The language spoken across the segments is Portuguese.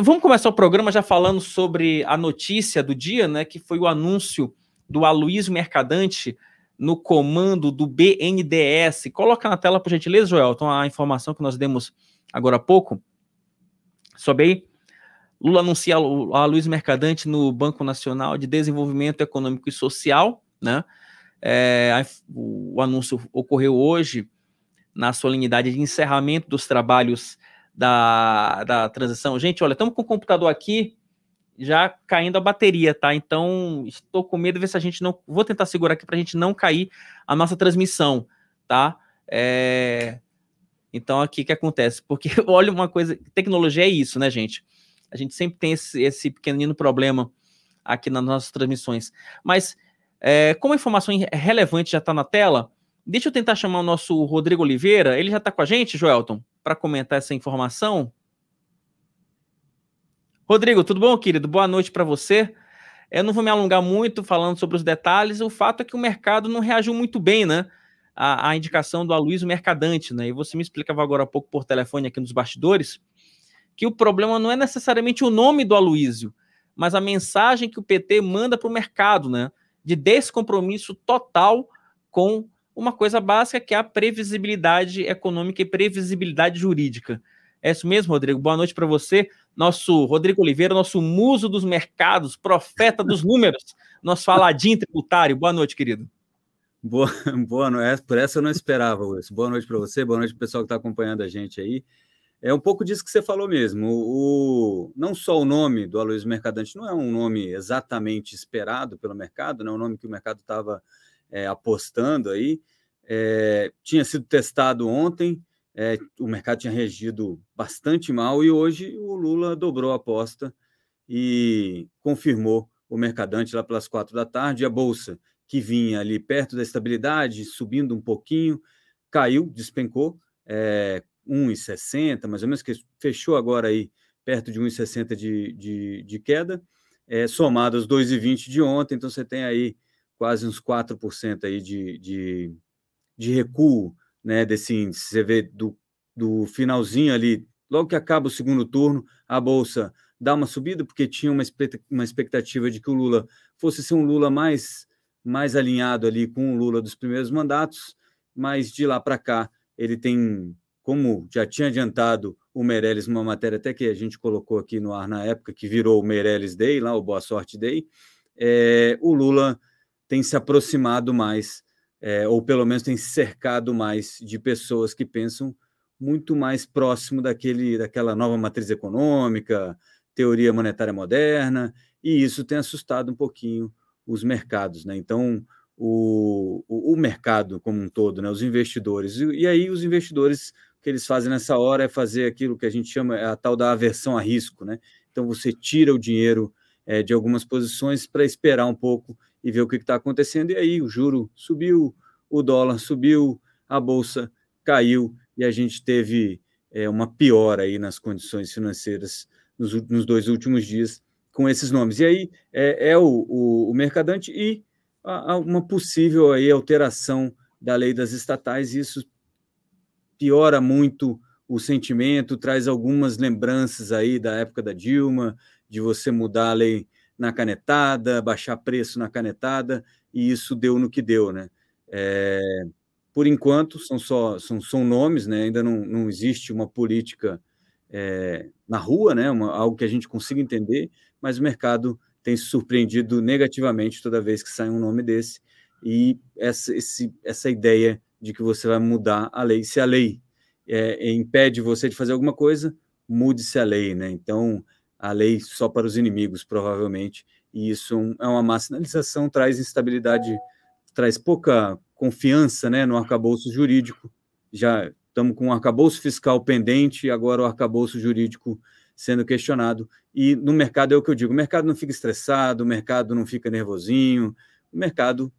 Vamos começar o programa já falando sobre a notícia do dia, né? Que foi o anúncio do Aloysio Mercadante no comando do BNDS. Coloca na tela, por gentileza, Joel, então, a informação que nós demos agora há pouco. Sobe aí. Lula anuncia a Aloysio Mercadante no Banco Nacional de Desenvolvimento Econômico e Social, né? É, o anúncio ocorreu hoje na solenidade de encerramento dos trabalhos da, da transição. Gente, olha, estamos com o computador aqui já caindo a bateria, tá? Então, estou com medo de ver se a gente não. Vou tentar segurar aqui para a gente não cair a nossa transmissão, tá? É... Então, aqui que acontece? Porque, olha, uma coisa. Tecnologia é isso, né, gente? A gente sempre tem esse, esse pequenino problema aqui nas nossas transmissões. Mas, é, como a informação é relevante já está na tela, Deixa eu tentar chamar o nosso Rodrigo Oliveira. Ele já está com a gente, Joelton, para comentar essa informação. Rodrigo, tudo bom, querido? Boa noite para você. Eu não vou me alongar muito falando sobre os detalhes. O fato é que o mercado não reagiu muito bem, né? A, a indicação do Aloysio Mercadante, né? E você me explicava agora há pouco por telefone aqui nos bastidores que o problema não é necessariamente o nome do Aloysio, mas a mensagem que o PT manda para o mercado, né? De descompromisso total com uma coisa básica que é a previsibilidade econômica e previsibilidade jurídica. É isso mesmo, Rodrigo. Boa noite para você. Nosso Rodrigo Oliveira, nosso muso dos mercados, profeta dos números, nosso faladinho tributário. Boa noite, querido. Boa, boa noite. É, por essa eu não esperava, Wilson. Boa noite para você, boa noite para o pessoal que está acompanhando a gente aí. É um pouco disso que você falou mesmo. O, não só o nome do Aloysio Mercadante não é um nome exatamente esperado pelo mercado, não né? é um nome que o mercado estava é, apostando aí. É, tinha sido testado ontem, é, o mercado tinha regido bastante mal e hoje o Lula dobrou a aposta e confirmou o mercadante lá pelas quatro da tarde. A bolsa, que vinha ali perto da estabilidade, subindo um pouquinho, caiu, despencou, é, 1,60, mais ou menos, que fechou agora aí perto de 1,60 de, de, de queda, é, somado aos 2,20 de ontem, então você tem aí quase uns 4% aí de, de, de recuo né, desse índice. Você vê do, do finalzinho ali, logo que acaba o segundo turno, a Bolsa dá uma subida, porque tinha uma, uma expectativa de que o Lula fosse ser um Lula mais, mais alinhado ali com o Lula dos primeiros mandatos, mas de lá para cá ele tem, como já tinha adiantado o Meirelles numa matéria até que a gente colocou aqui no ar na época, que virou o Meirelles Day, lá o Boa Sorte Day, é, o Lula tem se aproximado mais, é, ou pelo menos tem se cercado mais de pessoas que pensam muito mais próximo daquele, daquela nova matriz econômica, teoria monetária moderna, e isso tem assustado um pouquinho os mercados. Né? Então, o, o, o, mercado como um todo, né? os investidores. E, e, aí, os investidores, o que eles fazem nessa hora é fazer aquilo que a gente chama é a tal da aversão a risco. Né? Então, você tira o dinheiro é, de algumas posições para esperar um pouco e ver o que está acontecendo. E aí o juro subiu, o dólar subiu, a bolsa caiu e a gente teve é, uma piora aí nas condições financeiras nos, nos, dois últimos dias com esses nomes. E aí é, é o, o, o, mercadante e a, a uma possível aí alteração da lei das estatais, e isso piora muito o sentimento, traz algumas lembranças aí da época da Dilma, de você mudar a lei na canetada, baixar preço na canetada, e isso deu no que deu, né? É, por enquanto, são só são, são nomes, né? ainda não, não existe uma política é, na rua, né? Uma, algo que a gente consiga entender, mas o mercado tem se surpreendido negativamente toda vez que sai um nome desse, e essa, esse, essa ideia de que você vai mudar a lei. Se a lei é, impede você de fazer alguma coisa, mude-se a lei. Né? Então, a lei só para os inimigos, provavelmente, e isso é uma má sinalização, traz instabilidade, traz pouca confiança né, no arcabouço jurídico. Já estamos com o arcabouço fiscal pendente, agora o arcabouço jurídico sendo questionado. E no mercado é o que eu digo: o mercado não fica estressado, o mercado não fica nervosinho, o mercado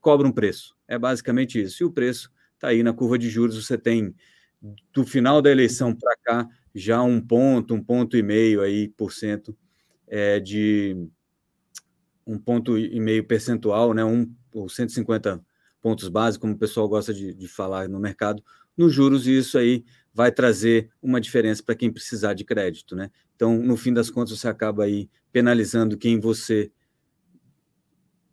cobra um preço. É basicamente isso. E o preço está aí na curva de juros, você tem do final da eleição para cá já um ponto, um ponto e meio aí por cento é, de um ponto e meio percentual, né, um, ou 150 pontos básicos, como o pessoal gosta de, de falar no mercado, nos juros, e isso aí vai trazer uma diferença para quem precisar de crédito, né? Então, no fim das contas, você acaba aí penalizando quem você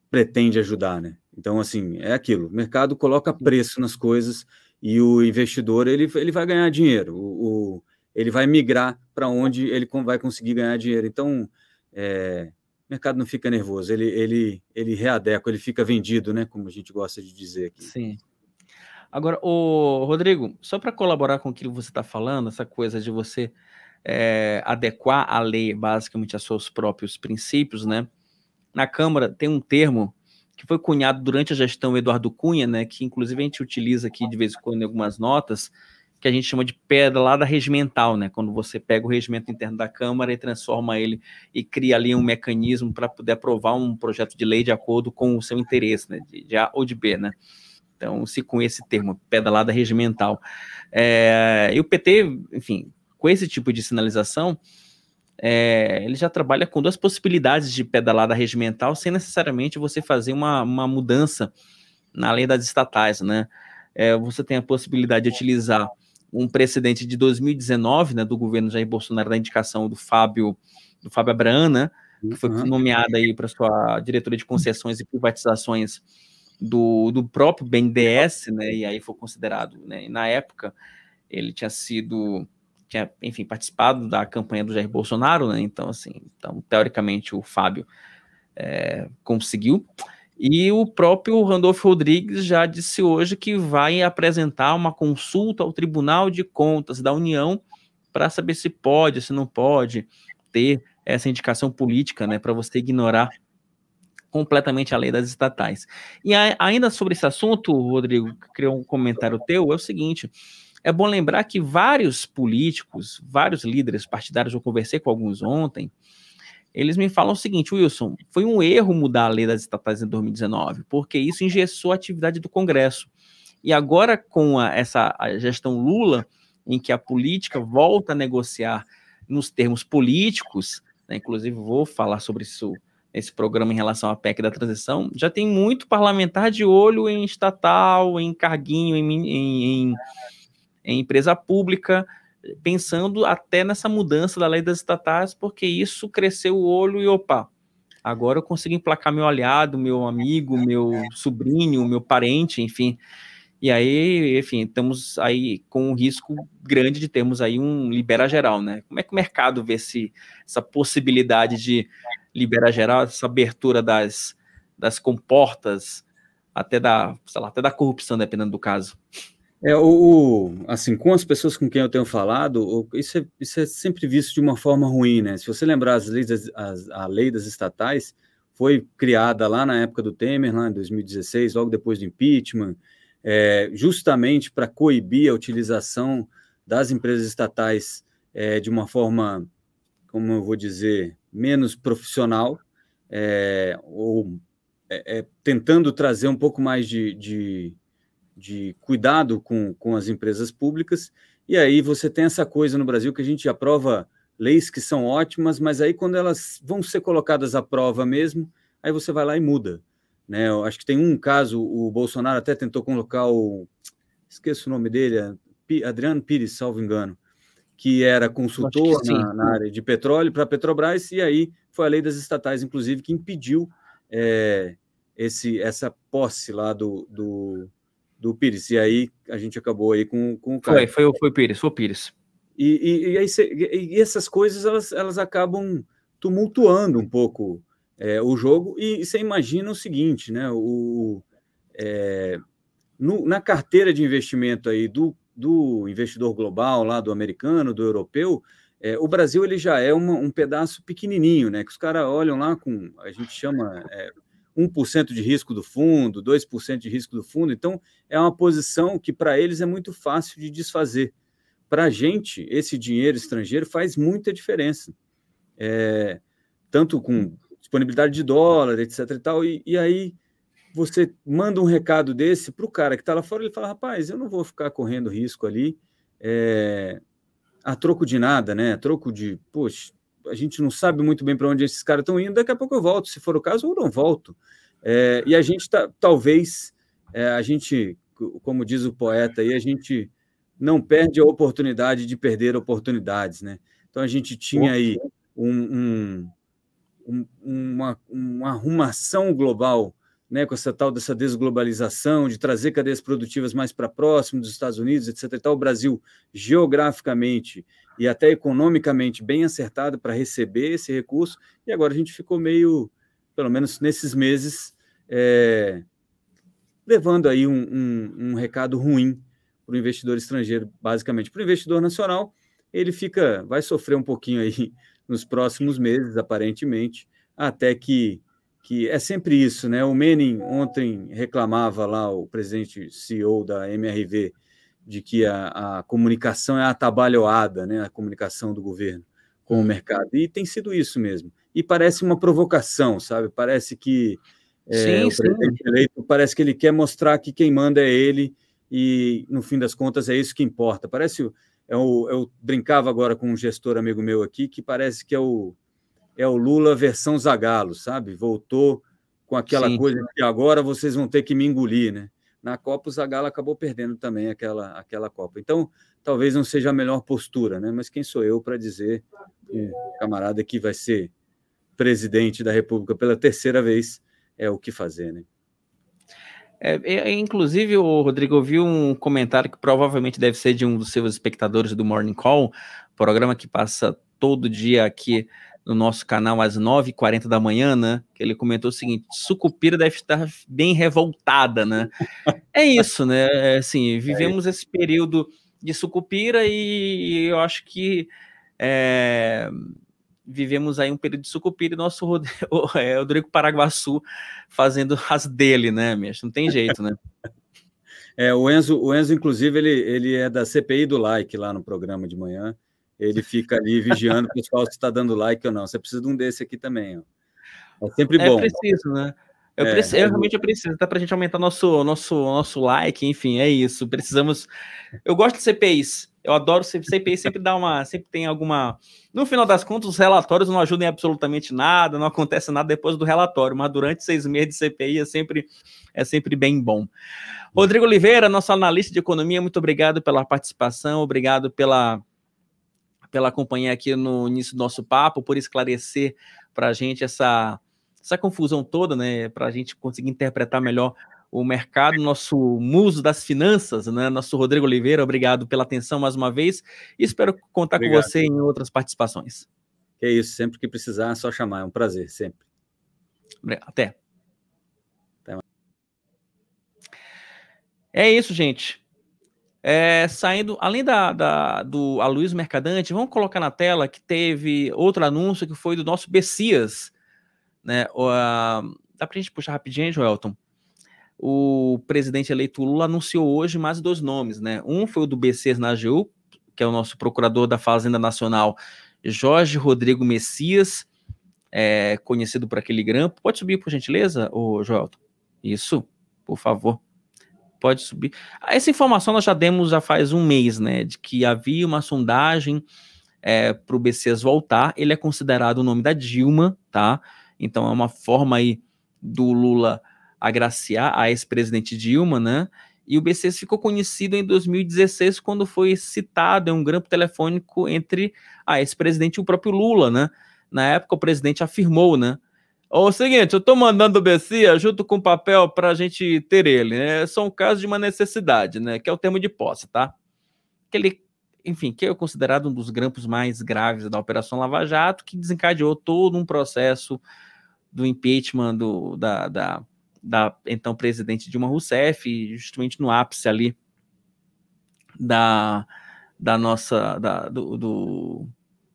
pretende ajudar, né? Então, assim, é aquilo. O mercado coloca preço nas coisas e o investidor ele, ele vai ganhar dinheiro. O, o ele vai migrar para onde ele vai conseguir ganhar dinheiro. Então, é, o mercado não fica nervoso, ele, ele, ele readequa, ele fica vendido, né? Como a gente gosta de dizer aqui. Sim. Agora, o Rodrigo, só para colaborar com aquilo que você está falando, essa coisa de você é, adequar a lei basicamente aos seus próprios princípios, né? Na Câmara tem um termo que foi cunhado durante a gestão Eduardo Cunha, né? Que inclusive a gente utiliza aqui de vez em quando em algumas notas, que a gente chama de pedalada regimental, né? Quando você pega o regimento interno da Câmara e transforma ele e cria ali um mecanismo para poder aprovar um projeto de lei de acordo com o seu interesse, né? De, de A ou de B, né? Então, se com esse termo, pedalada regimental. É, e o PT, enfim, com esse tipo de sinalização, é, ele já trabalha com duas possibilidades de pedalada regimental, sem necessariamente você fazer uma, uma mudança na lei das estatais, né? É, você tem a possibilidade de utilizar um precedente de 2019, né, do governo Jair Bolsonaro, da indicação do Fábio, do Fábio Abraham, né, que foi uhum. nomeada aí para sua diretora de concessões e privatizações do, do próprio BNDES, né, e aí foi considerado, né, na época ele tinha sido tinha, enfim, participado da campanha do Jair Bolsonaro, né? Então, assim, então, teoricamente o Fábio é, conseguiu. E o próprio Randolfo Rodrigues já disse hoje que vai apresentar uma consulta ao Tribunal de Contas da União para saber se pode, se não pode ter essa indicação política, né, para você ignorar completamente a lei das estatais. E a, ainda sobre esse assunto, Rodrigo, criou um comentário teu, é o seguinte, é bom lembrar que vários políticos, vários líderes partidários, eu conversei com alguns ontem, eles me falam o seguinte, Wilson, foi um erro mudar a lei das estatais em 2019, porque isso engessou a atividade do Congresso. E agora, com a, essa a gestão Lula, em que a política volta a negociar nos termos políticos, né, inclusive vou falar sobre isso esse programa em relação à PEC da transição, já tem muito parlamentar de olho em estatal, em carguinho, em, em, em, em empresa pública, pensando até nessa mudança da lei das estatais, porque isso cresceu o olho e opa, agora eu consigo emplacar meu aliado, meu amigo, meu sobrinho, meu parente, enfim. E aí, enfim, estamos aí com um risco grande de termos aí um libera geral, né? Como é que o mercado vê esse, essa possibilidade de libera geral, essa abertura das, das comportas, até da, sei lá, até da corrupção, dependendo do caso? É, o, o, assim, com as pessoas com quem eu tenho falado, isso é, isso é sempre visto de uma forma ruim, né? Se você lembrar as leis, as, a lei das estatais foi criada lá na época do Temer, lá em 2016, logo depois do impeachment, é, justamente para coibir a utilização das empresas estatais é, de uma forma, como eu vou dizer, menos profissional, é, ou é, é, tentando trazer um pouco mais de, de de cuidado com, com as empresas públicas. E aí você tem essa coisa no Brasil que a gente aprova leis que são ótimas, mas aí quando elas vão ser colocadas à prova mesmo, aí você vai lá e muda. Né? Eu acho que tem um caso, o Bolsonaro até tentou colocar o. Esqueço o nome dele, Adriano Pires, salvo engano, que era consultor que na, na, área de petróleo para a Petrobras, e aí foi a lei das estatais, inclusive, que impediu é, esse, essa posse lá do, do do Pires. E aí a gente acabou aí com, com o cara. Foi, foi, foi o Pires, foi o Pires. E, e, e, aí, e essas coisas elas, elas acabam tumultuando um pouco é, o jogo. E, você imagina o seguinte, né? O, é, no, na carteira de investimento aí do, do investidor global, lá do americano, do europeu, é, o Brasil ele já é uma, um pedaço pequenininho, né? Que os caras olham lá com, a gente chama é, 1% de risco do fundo, 2% de risco do fundo. Então, é uma posição que para eles é muito fácil de desfazer. Para a gente, esse dinheiro estrangeiro faz muita diferença, é, tanto com disponibilidade de dólar, etc. E, tal, e, e aí você manda um recado desse para o cara que está lá fora, ele fala: rapaz, eu não vou ficar correndo risco ali é, a troco de nada, né? A troco de, poxa, a gente não sabe muito bem para onde esses caras estão indo. Daqui a pouco eu volto, se for o caso, ou não volto. É, e a gente tá, talvez, é, a gente, como diz o poeta, aí, a gente não perde a oportunidade de perder oportunidades, né? Então a gente tinha aí um, um, uma, uma arrumação global né, com essa tal dessa desglobalização, de trazer cadeias produtivas mais para próximo dos Estados Unidos, etc. E tal. O Brasil, geograficamente e até economicamente bem acertada para receber esse recurso, e agora a gente ficou meio, pelo menos nesses meses, é, levando aí um, um, um recado ruim para o investidor estrangeiro, basicamente. Para o investidor nacional, ele fica, vai sofrer um pouquinho aí nos próximos meses, aparentemente, até que, que é sempre isso, né? O menin ontem reclamava lá, o presidente CEO da MRV, de que a, a comunicação é atabalhoada, né, a comunicação do governo com o uhum. mercado. E tem sido isso mesmo. E parece uma provocação, sabe? Parece que é, sim, o presidente sim. eleito parece que ele quer mostrar que quem manda é ele e, no fim das contas, é isso que importa. Parece é o, eu brincava agora com um gestor amigo meu aqui que parece que é o, é o Lula versão Zagalo, sabe? Voltou com aquela sim. coisa que agora vocês vão ter que me engolir, né? na Copa o Zagallo acabou perdendo também aquela, aquela Copa. Então, talvez não seja a melhor postura, né? Mas quem sou eu para dizer que camarada que vai ser presidente da República pela terceira vez é o que fazer, né? É, inclusive, o Rodrigo, eu vi um comentário que provavelmente deve ser de um dos seus espectadores do Morning Call, programa que passa todo dia aqui no nosso canal às 9h40 da manhã, né? Que ele comentou o seguinte: Sucupira deve estar bem revoltada, né? é isso, né? É, assim, vivemos é esse período de Sucupira e eu acho que é, vivemos aí um período de Sucupira e nosso é, Rodrigo Paraguaçu fazendo as dele, né, Mias? Não tem jeito, né? É, o Enzo, o Enzo, inclusive, ele, ele é da CPI do like lá no programa de manhã ele fica ali vigiando o pessoal se está dando like ou não. Você precisa de um desse aqui também. Ó. É sempre é bom. É preciso, né? Eu, é, preciso, eu é realmente eu preciso, tá? Pra gente aumentar nosso, nosso, nosso like, enfim, é isso. Precisamos. Eu gosto de CPIs. Eu adoro CPI, sempre dá uma. Sempre tem alguma. No final das contas, os relatórios não ajudam em absolutamente nada, não acontece nada depois do relatório, mas durante seis meses de CPI é sempre, é sempre bem bom. Rodrigo Oliveira, nosso analista de economia, muito obrigado pela participação, obrigado pela pela companhia aqui no início do nosso papo, por esclarecer para a gente essa, essa confusão toda, né? Para a gente conseguir interpretar melhor o mercado, nosso muso das finanças, né? Nosso Rodrigo Oliveira, obrigado pela atenção mais uma vez e espero contar obrigado. com você em outras participações. é isso, sempre que precisar, é só chamar, é um prazer, sempre. Até. É isso, gente. É, saindo, além da, da do Aloysio Mercadante, vamos colocar na tela que teve outro anúncio que foi do nosso Bessias. Né? O, a, dá para a gente puxar rapidinho, Joelton? O presidente eleito Lula anunciou hoje mais dois nomes. Né? Um foi o do Bessias na AGU, que é o nosso procurador da Fazenda Nacional, Jorge Rodrigo Messias, é, conhecido por aquele grampo. Pode subir, por gentileza, o Joelton? Isso, por favor pode subir. Essa informação nós já demos já faz um mês, né? De que havia uma sondagem é, para o BCs voltar. Ele é considerado o nome da Dilma, tá? Então é uma forma aí do Lula agraciar a ex-presidente Dilma, né? E o BCs ficou conhecido em 2016 quando foi citado em um grampo telefônico entre a ex-presidente e o próprio Lula, né? Na época o presidente afirmou, né? O seguinte, eu estou mandando o Bessia junto com o papel para a gente ter ele, né? um caso de uma necessidade, né? Que é o termo de posse, tá? Que ele, enfim, que é considerado um dos grampos mais graves da Operação Lava Jato, que desencadeou todo um processo do impeachment do, da, da, da então presidente Dilma Rousseff, justamente no ápice ali da, da nossa, da, do, do,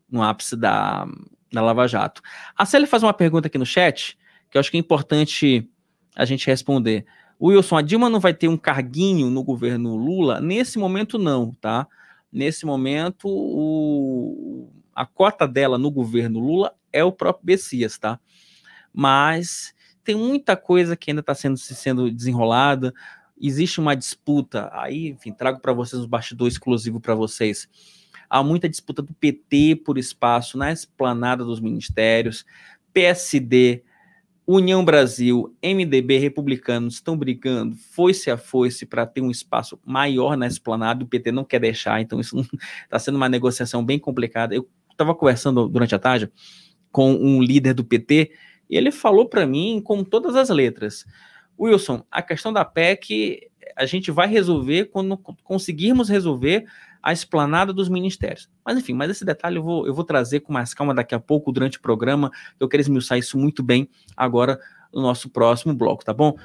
no ápice da na Lava Jato. A Célia faz uma pergunta aqui no chat, que eu acho que é importante a gente responder. Wilson, a Dilma não vai ter um carguinho no governo Lula? Nesse momento, não, tá? Nesse momento, o... a cota dela no governo Lula é o próprio Bessias, tá? Mas tem muita coisa que ainda está sendo, sendo desenrolada. Existe uma disputa. Aí, enfim, trago para vocês um bastidor exclusivo para vocês Há muita disputa do PT por espaço na esplanada dos ministérios. PSD, União Brasil, MDB, Republicanos estão brigando foice a foice para ter um espaço maior na esplanada. O PT não quer deixar, então isso está sendo uma negociação bem complicada. Eu estava conversando durante a tarde com um líder do PT e ele falou para mim com todas as letras. Wilson, a questão da PEC a gente vai resolver quando conseguirmos resolver a esplanada dos ministérios. Mas enfim, mas esse detalhe eu vou, eu vou trazer com mais calma daqui a pouco, durante o programa. Eu quero esmiuçar isso muito bem agora no nosso próximo bloco, tá bom?